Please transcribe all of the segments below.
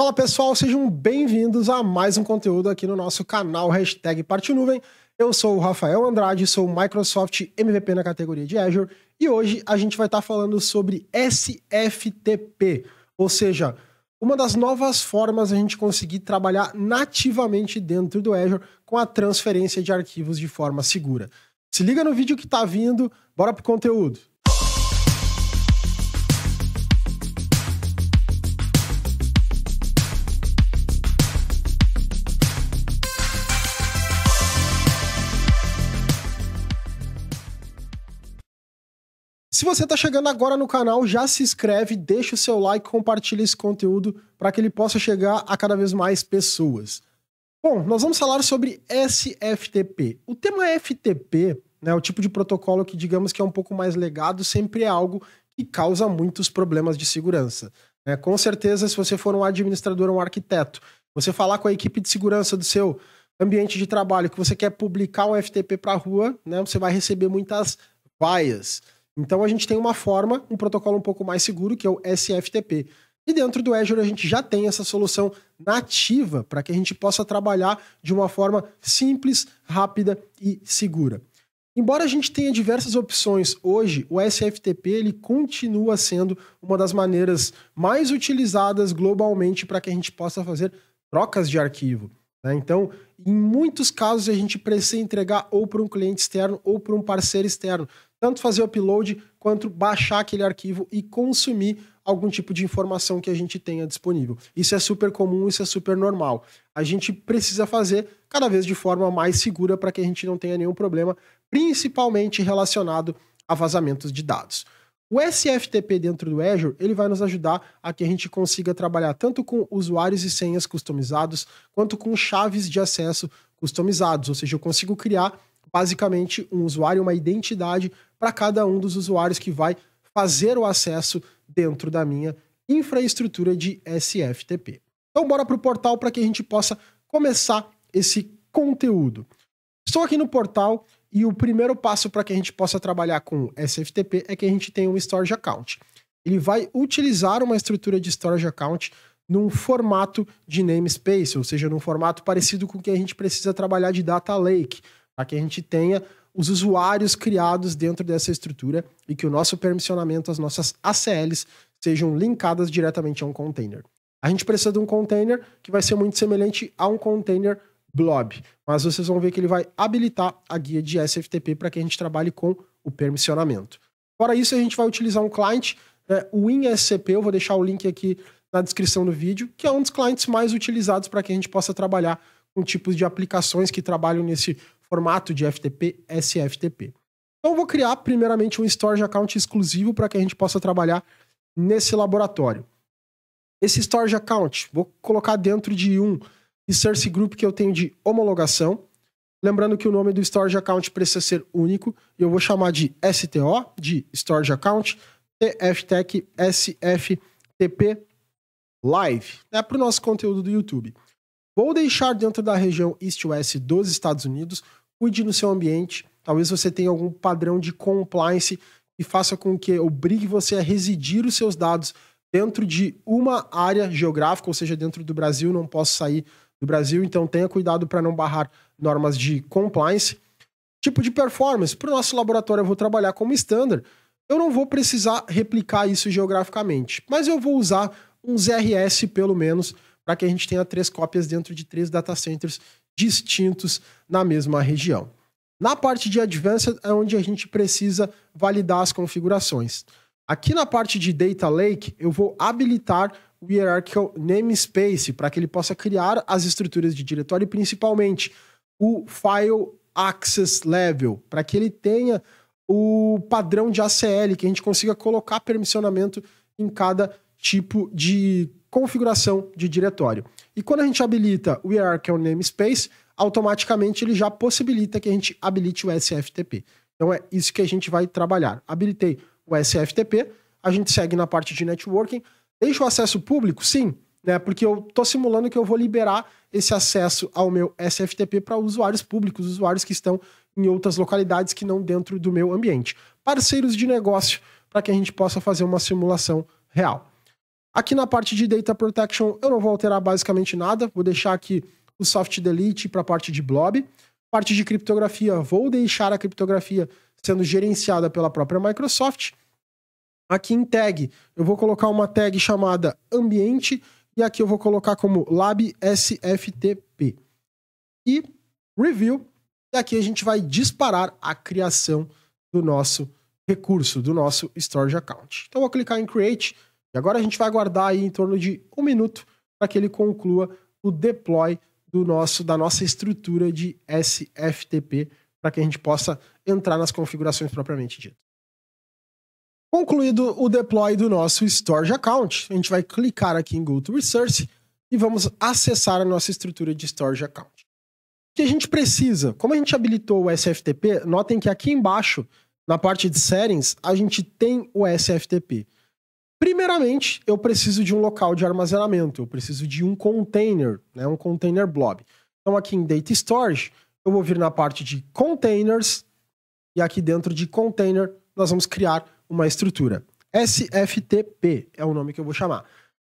Fala pessoal, sejam bem-vindos a mais um conteúdo aqui no nosso canal hashtag Parte Nuvem. Eu sou o Rafael Andrade, sou Microsoft MVP na categoria de Azure e hoje a gente vai estar tá falando sobre SFTP, ou seja, uma das novas formas a gente conseguir trabalhar nativamente dentro do Azure com a transferência de arquivos de forma segura. Se liga no vídeo que está vindo, bora pro conteúdo. Se você está chegando agora no canal, já se inscreve, deixa o seu like, compartilha esse conteúdo para que ele possa chegar a cada vez mais pessoas. Bom, nós vamos falar sobre SFTP. O tema FTP, né, o tipo de protocolo que digamos que é um pouco mais legado, sempre é algo que causa muitos problemas de segurança. Né? Com certeza, se você for um administrador, um arquiteto, você falar com a equipe de segurança do seu ambiente de trabalho que você quer publicar um FTP para a rua, né, você vai receber muitas vaias. Então a gente tem uma forma, um protocolo um pouco mais seguro, que é o SFTP. E dentro do Azure a gente já tem essa solução nativa para que a gente possa trabalhar de uma forma simples, rápida e segura. Embora a gente tenha diversas opções hoje, o SFTP ele continua sendo uma das maneiras mais utilizadas globalmente para que a gente possa fazer trocas de arquivo. Né? Então, em muitos casos, a gente precisa entregar ou para um cliente externo ou para um parceiro externo. Tanto fazer o upload quanto baixar aquele arquivo e consumir algum tipo de informação que a gente tenha disponível. Isso é super comum, isso é super normal. A gente precisa fazer cada vez de forma mais segura para que a gente não tenha nenhum problema, principalmente relacionado a vazamentos de dados. O SFTP dentro do Azure, ele vai nos ajudar a que a gente consiga trabalhar tanto com usuários e senhas customizados, quanto com chaves de acesso customizados, ou seja, eu consigo criar basicamente um usuário, uma identidade para cada um dos usuários que vai fazer o acesso dentro da minha infraestrutura de SFTP. Então bora para o portal para que a gente possa começar esse conteúdo. Estou aqui no portal, e o primeiro passo para que a gente possa trabalhar com SFTP é que a gente tenha um storage account. Ele vai utilizar uma estrutura de storage account num formato de namespace, ou seja, num formato parecido com o que a gente precisa trabalhar de data lake, para que a gente tenha os usuários criados dentro dessa estrutura e que o nosso permissionamento, as nossas ACLs, sejam linkadas diretamente a um container. A gente precisa de um container que vai ser muito semelhante a um container blob. Mas vocês vão ver que ele vai habilitar a guia de SFTP para que a gente trabalhe com o permissionamento. Fora isso, a gente vai utilizar um client, né, o WinSCP, eu vou deixar o link aqui na descrição do vídeo, que é um dos clientes mais utilizados para que a gente possa trabalhar com tipos de aplicações que trabalham nesse formato de FTP, SFTP. Então, eu vou criar primeiramente um storage account exclusivo para que a gente possa trabalhar nesse laboratório. Esse storage account, vou colocar dentro de um e Source Group que eu tenho de homologação. Lembrando que o nome do Storage Account precisa ser único, e eu vou chamar de STO, de Storage Account, TFTech SFTP Live, né, para o nosso conteúdo do YouTube. Vou deixar dentro da região East-West dos Estados Unidos, cuide no seu ambiente, talvez você tenha algum padrão de compliance e faça com que obrigue você a residir os seus dados dentro de uma área geográfica, ou seja, dentro do Brasil, não posso sair do Brasil, então tenha cuidado para não barrar normas de compliance. Tipo de performance, para o nosso laboratório eu vou trabalhar como standard, eu não vou precisar replicar isso geograficamente, mas eu vou usar um ZRS pelo menos para que a gente tenha três cópias dentro de três data centers distintos na mesma região. Na parte de Advanced é onde a gente precisa validar as configurações. Aqui na parte de Data Lake, eu vou habilitar o Hierarchical Namespace, para que ele possa criar as estruturas de diretório e principalmente o File Access Level, para que ele tenha o padrão de ACL, que a gente consiga colocar permissionamento em cada tipo de configuração de diretório. E quando a gente habilita o Hierarchical Namespace, automaticamente ele já possibilita que a gente habilite o SFTP. Então é isso que a gente vai trabalhar. Habilitei o SFTP, a gente segue na parte de networking. Deixa o acesso público? Sim, né? Porque eu estou simulando que eu vou liberar esse acesso ao meu SFTP para usuários públicos, usuários que estão em outras localidades que não dentro do meu ambiente. Parceiros de negócio, para que a gente possa fazer uma simulação real. Aqui na parte de Data Protection, eu não vou alterar basicamente nada, vou deixar aqui o Soft Delete para a parte de Blob. Parte de criptografia, vou deixar a criptografia sendo gerenciada pela própria Microsoft aqui em tag. Eu vou colocar uma tag chamada ambiente e aqui eu vou colocar como lab sftp. E review, e aqui a gente vai disparar a criação do nosso recurso, do nosso storage account. Então eu vou clicar em create e agora a gente vai aguardar aí em torno de um minuto para que ele conclua o deploy do nosso da nossa estrutura de sftp para que a gente possa entrar nas configurações propriamente dito. Concluído o deploy do nosso Storage Account, a gente vai clicar aqui em Go to Resource e vamos acessar a nossa estrutura de Storage Account. O que a gente precisa? Como a gente habilitou o SFTP, notem que aqui embaixo, na parte de Settings, a gente tem o SFTP. Primeiramente, eu preciso de um local de armazenamento, eu preciso de um container, né, um container blob. Então aqui em Data Storage, eu vou vir na parte de Containers e aqui dentro de Container nós vamos criar uma estrutura. SFTP é o nome que eu vou chamar.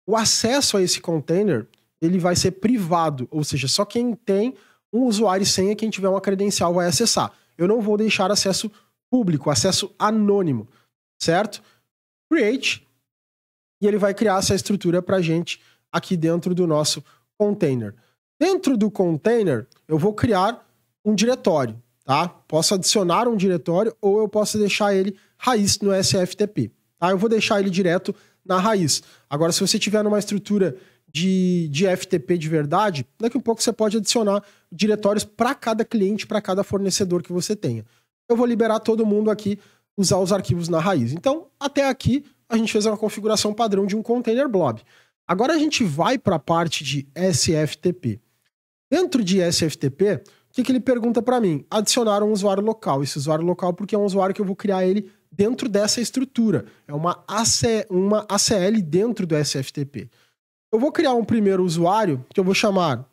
O acesso a esse container ele vai ser privado, ou seja, só quem tem um usuário e senha, quem tiver uma credencial vai acessar. Eu não vou deixar acesso público, acesso anônimo, certo? Create e ele vai criar essa estrutura para gente aqui dentro do nosso container. Dentro do container, eu vou criar um diretório. Tá? Posso adicionar um diretório ou eu posso deixar ele raiz no SFTP. Tá? Eu vou deixar ele direto na raiz. Agora, se você tiver numa estrutura de, de FTP de verdade, daqui a um pouco você pode adicionar diretórios para cada cliente, para cada fornecedor que você tenha. Eu vou liberar todo mundo aqui usar os arquivos na raiz. Então, até aqui, a gente fez uma configuração padrão de um container blob. Agora a gente vai para a parte de SFTP. Dentro de SFTP, o que, que ele pergunta para mim? Adicionar um usuário local. Esse usuário local, porque é um usuário que eu vou criar ele dentro dessa estrutura. É uma, AC, uma ACL dentro do SFTP. Eu vou criar um primeiro usuário que eu vou chamar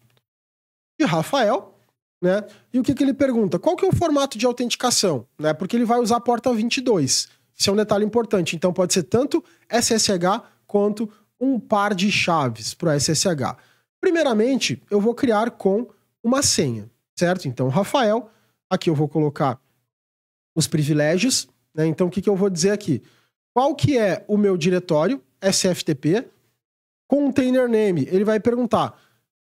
de Rafael, né? E o que, que ele pergunta? Qual que é o formato de autenticação? Né? Porque ele vai usar a porta 22. Isso é um detalhe importante. Então pode ser tanto SSH quanto um par de chaves para o SSH. Primeiramente, eu vou criar com uma senha certo? Então, Rafael, aqui eu vou colocar os privilégios, né? Então, o que, que eu vou dizer aqui? Qual que é o meu diretório, SFTP, container name? Ele vai perguntar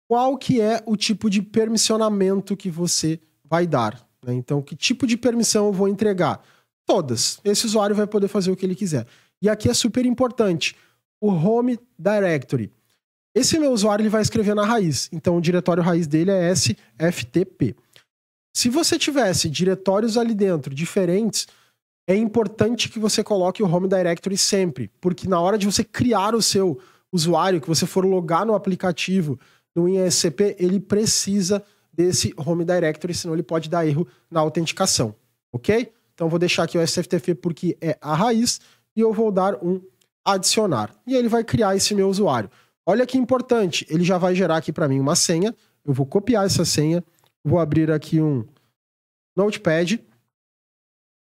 qual que é o tipo de permissionamento que você vai dar, né? Então, que tipo de permissão eu vou entregar? Todas. Esse usuário vai poder fazer o que ele quiser. E aqui é super importante, o Home Directory. Esse meu usuário ele vai escrever na raiz. Então o diretório raiz dele é SFTP. Se você tivesse diretórios ali dentro diferentes, é importante que você coloque o home directory sempre, porque na hora de você criar o seu usuário, que você for logar no aplicativo, no INSCP, ele precisa desse home directory, senão ele pode dar erro na autenticação, ok? Então vou deixar aqui o SFTP porque é a raiz e eu vou dar um adicionar. E ele vai criar esse meu usuário. Olha que importante, ele já vai gerar aqui para mim uma senha. Eu vou copiar essa senha, vou abrir aqui um Notepad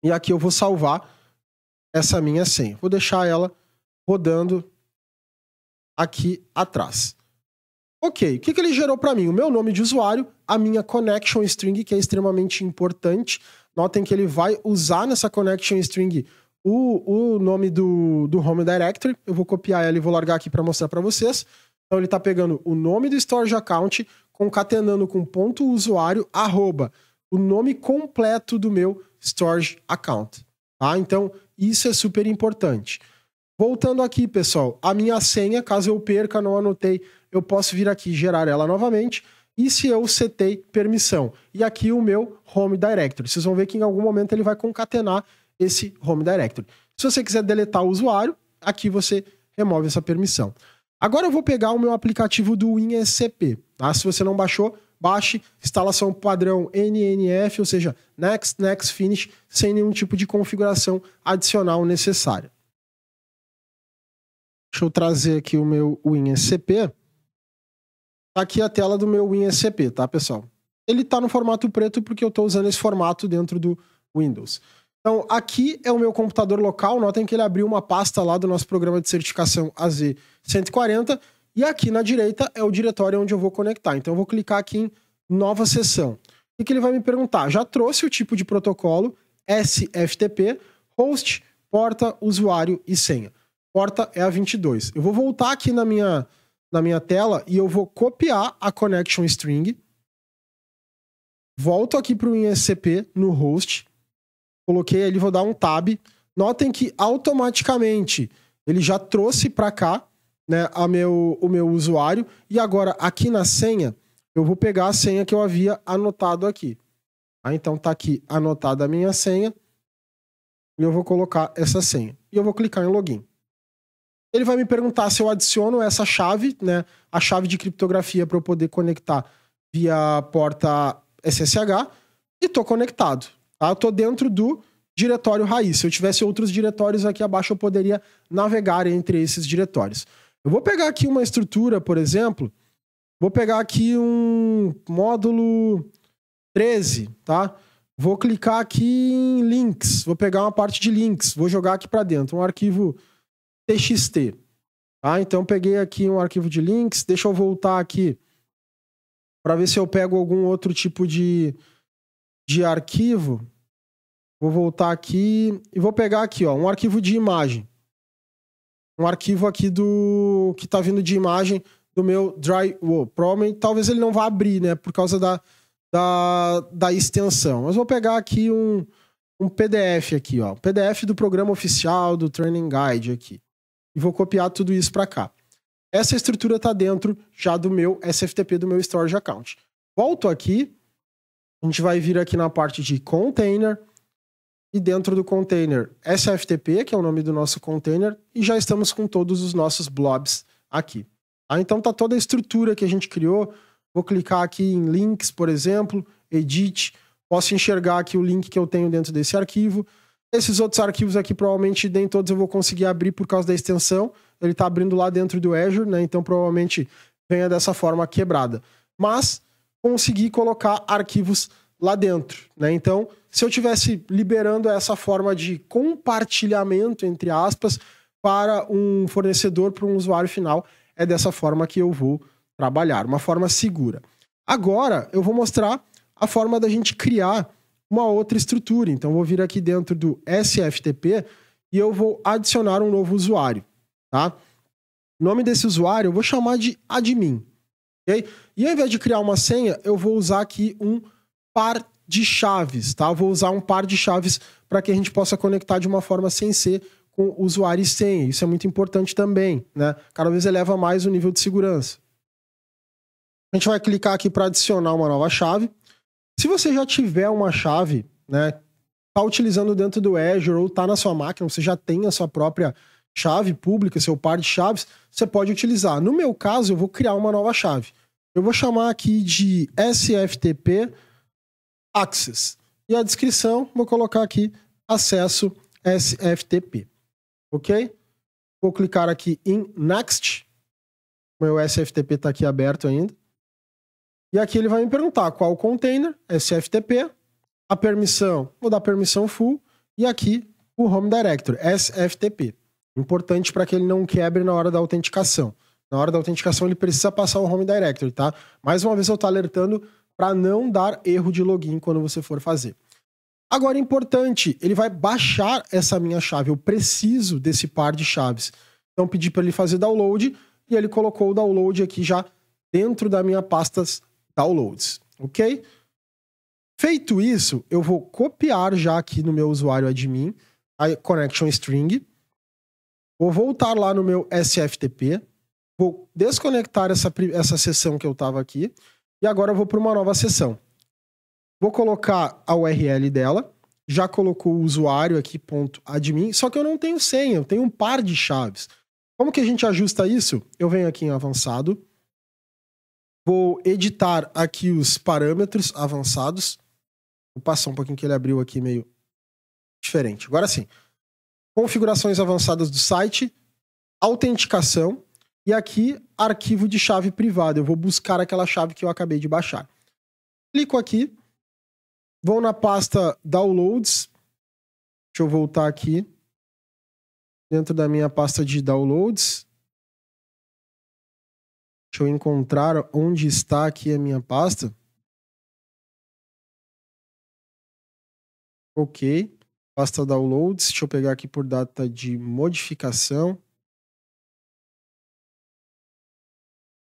e aqui eu vou salvar essa minha senha. Vou deixar ela rodando aqui atrás. Ok, o que, que ele gerou para mim? O meu nome de usuário, a minha connection string, que é extremamente importante. Notem que ele vai usar nessa connection string o, o nome do, do Home Directory. Eu vou copiar ela e vou largar aqui para mostrar para vocês. Então ele está pegando o nome do storage account, concatenando com ponto usuário, arroba, o nome completo do meu storage account. Tá? Então isso é super importante. Voltando aqui, pessoal, a minha senha, caso eu perca, não anotei, eu posso vir aqui gerar ela novamente e se eu setei permissão. E aqui o meu home directory. Vocês vão ver que em algum momento ele vai concatenar esse Home Directory. Se você quiser deletar o usuário, aqui você remove essa permissão. Agora eu vou pegar o meu aplicativo do WinSCP. Tá? Se você não baixou, baixe. Instalação padrão NNF, ou seja, Next, Next, Finish, sem nenhum tipo de configuração adicional necessária. Deixa eu trazer aqui o meu WinSCP. Tá aqui a tela do meu WinSCP, tá, pessoal? Ele está no formato preto porque eu estou usando esse formato dentro do Windows. Então, aqui é o meu computador local. Notem que ele abriu uma pasta lá do nosso programa de certificação AZ140. E aqui na direita é o diretório onde eu vou conectar. Então, eu vou clicar aqui em Nova Sessão. O que ele vai me perguntar? Já trouxe o tipo de protocolo SFTP, host, porta, usuário e senha. Porta é a 22. Eu vou voltar aqui na minha, na minha tela e eu vou copiar a connection string. Volto aqui para o INSCP no host Coloquei ali, vou dar um tab. Notem que automaticamente ele já trouxe para cá né, a meu, o meu usuário. E agora, aqui na senha, eu vou pegar a senha que eu havia anotado aqui. Ah, então está aqui anotada a minha senha. E eu vou colocar essa senha. E eu vou clicar em login. Ele vai me perguntar se eu adiciono essa chave, né? A chave de criptografia para eu poder conectar via porta SSH. E estou conectado. Tá? Eu tô dentro do diretório raiz. Se eu tivesse outros diretórios aqui abaixo, eu poderia navegar entre esses diretórios. Eu vou pegar aqui uma estrutura, por exemplo, vou pegar aqui um módulo 13, tá? Vou clicar aqui em links, vou pegar uma parte de links, vou jogar aqui para dentro, um arquivo txt. Tá? Então peguei aqui um arquivo de links, deixa eu voltar aqui para ver se eu pego algum outro tipo de, de arquivo, vou voltar aqui e vou pegar aqui, ó, um arquivo de imagem. Um arquivo aqui do que está vindo de imagem do meu drywall. Provavelmente, talvez ele não vá abrir, né, por causa da, da, da extensão. Mas vou pegar aqui um, um PDF aqui, ó, PDF do programa oficial do Training Guide aqui. E vou copiar tudo isso para cá. Essa estrutura está dentro já do meu SFTP, do meu Storage Account. Volto aqui a gente vai vir aqui na parte de container e dentro do container SFTP, que é o nome do nosso container, e já estamos com todos os nossos blobs aqui. Ah, então tá toda a estrutura que a gente criou. Vou clicar aqui em links, por exemplo, edit, posso enxergar aqui o link que eu tenho dentro desse arquivo. Esses outros arquivos aqui, provavelmente, nem todos eu vou conseguir abrir por causa da extensão. Ele está abrindo lá dentro do Azure, né? Então, provavelmente, venha dessa forma quebrada. Mas, conseguir colocar arquivos lá dentro, né? Então, se eu tivesse liberando essa forma de compartilhamento entre aspas para um fornecedor para um usuário final, é dessa forma que eu vou trabalhar, uma forma segura. Agora, eu vou mostrar a forma da gente criar uma outra estrutura. Então, vou vir aqui dentro do SFTP e eu vou adicionar um novo usuário, tá? O nome desse usuário eu vou chamar de admin. E ao invés de criar uma senha, eu vou usar aqui um par de chaves, tá? vou usar um par de chaves para que a gente possa conectar de uma forma sem ser com usuário e senha. Isso é muito importante também, né? Cada vez eleva mais o nível de segurança. A gente vai clicar aqui para adicionar uma nova chave. Se você já tiver uma chave, né, tá utilizando dentro do Azure ou tá na sua máquina, você já tem a sua própria chave pública, seu par de chaves, você pode utilizar. No meu caso, eu vou criar uma nova chave. Eu vou chamar aqui de SFTP Access. E a descrição, vou colocar aqui acesso SFTP. Ok? Vou clicar aqui em Next. Meu SFTP está aqui aberto ainda. E aqui ele vai me perguntar qual o container, SFTP, a permissão, vou dar permissão full, e aqui o Home Directory, SFTP. Importante para que ele não quebre na hora da autenticação. Na hora da autenticação, ele precisa passar o Home Directory, tá? Mais uma vez, eu estou alertando para não dar erro de login quando você for fazer. Agora, importante, ele vai baixar essa minha chave. Eu preciso desse par de chaves. Então, pedi para ele fazer download e ele colocou o download aqui já dentro da minha pasta downloads, ok? Feito isso, eu vou copiar já aqui no meu usuário admin a connection string Vou voltar lá no meu SFTP, vou desconectar essa, essa sessão que eu estava aqui e agora eu vou para uma nova sessão. Vou colocar a URL dela, já colocou o usuário aqui, ponto admin, só que eu não tenho senha, eu tenho um par de chaves. Como que a gente ajusta isso? Eu venho aqui em avançado, vou editar aqui os parâmetros avançados, vou passar um pouquinho que ele abriu aqui meio diferente. Agora sim, configurações avançadas do site, autenticação e aqui arquivo de chave privada. Eu vou buscar aquela chave que eu acabei de baixar. Clico aqui, vou na pasta downloads. Deixa eu voltar aqui dentro da minha pasta de downloads. Deixa eu encontrar onde está aqui a minha pasta. OK pasta downloads. Deixa eu pegar aqui por data de modificação.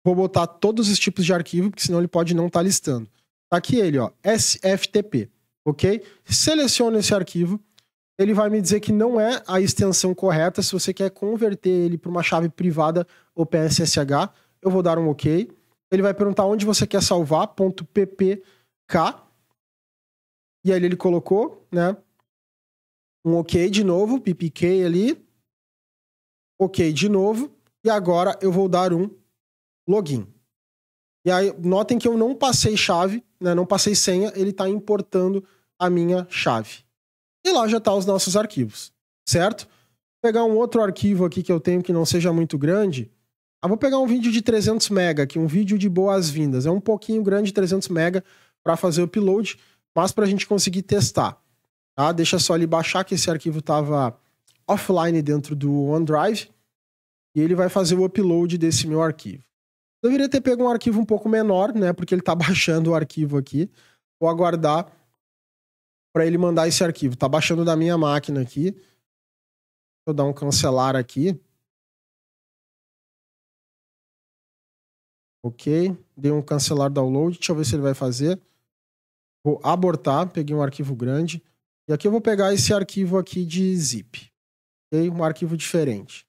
Vou botar todos os tipos de arquivo, porque senão ele pode não estar tá listando. Tá aqui ele, ó, SFTP, ok? Seleciono esse arquivo. Ele vai me dizer que não é a extensão correta. Se você quer converter ele para uma chave privada ou PSSH, eu vou dar um OK. Ele vai perguntar onde você quer salvar, .ppk. E aí ele colocou, né? um ok de novo, PPK ali, ok de novo, e agora eu vou dar um login. E aí, notem que eu não passei chave, né, não passei senha, ele está importando a minha chave. E lá já estão tá os nossos arquivos, certo? Vou pegar um outro arquivo aqui que eu tenho que não seja muito grande. Ah, vou pegar um vídeo de 300 mega aqui, um vídeo de boas-vindas. É um pouquinho grande, 300 mega, para fazer o upload, mas para a gente conseguir testar. Tá? Deixa só ele baixar que esse arquivo estava offline dentro do OneDrive e ele vai fazer o upload desse meu arquivo. Eu deveria ter pego um arquivo um pouco menor, né? Porque ele está baixando o arquivo aqui. Vou aguardar para ele mandar esse arquivo. está baixando da minha máquina aqui. Vou dar um cancelar aqui. Ok. Dei um cancelar download. Deixa eu ver se ele vai fazer. Vou abortar. Peguei um arquivo grande. E aqui eu vou pegar esse arquivo aqui de zip. Okay? Um arquivo diferente.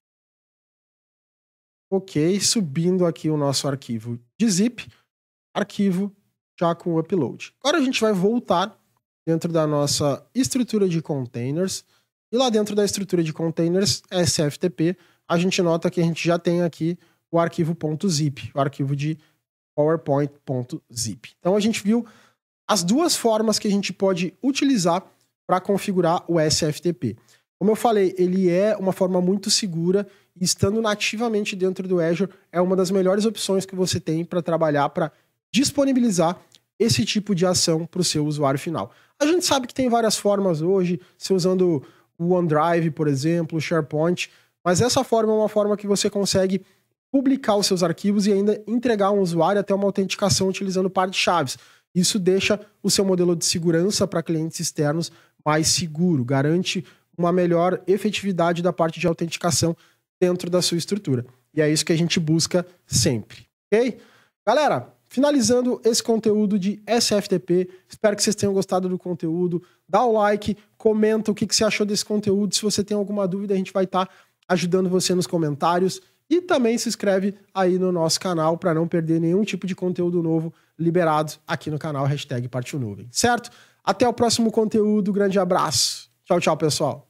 Ok, subindo aqui o nosso arquivo de zip. Arquivo já com o upload. Agora a gente vai voltar dentro da nossa estrutura de containers. E lá dentro da estrutura de containers SFTP, a gente nota que a gente já tem aqui o arquivo .zip, o arquivo de PowerPoint.zip. Então a gente viu as duas formas que a gente pode utilizar para configurar o SFTP. Como eu falei, ele é uma forma muito segura e estando nativamente dentro do Azure é uma das melhores opções que você tem para trabalhar para disponibilizar esse tipo de ação para o seu usuário final. A gente sabe que tem várias formas hoje, se usando o OneDrive, por exemplo, o SharePoint, mas essa forma é uma forma que você consegue publicar os seus arquivos e ainda entregar um usuário até uma autenticação utilizando par de chaves. Isso deixa o seu modelo de segurança para clientes externos mais seguro, garante uma melhor efetividade da parte de autenticação dentro da sua estrutura. E é isso que a gente busca sempre, ok? Galera, finalizando esse conteúdo de SFTP, espero que vocês tenham gostado do conteúdo. Dá o like, comenta o que, que você achou desse conteúdo. Se você tem alguma dúvida, a gente vai estar tá ajudando você nos comentários. E também se inscreve aí no nosso canal para não perder nenhum tipo de conteúdo novo liberado aqui no canal hashtag Partiu Nuvem, certo? Até o próximo conteúdo. Grande abraço. Tchau, tchau, pessoal.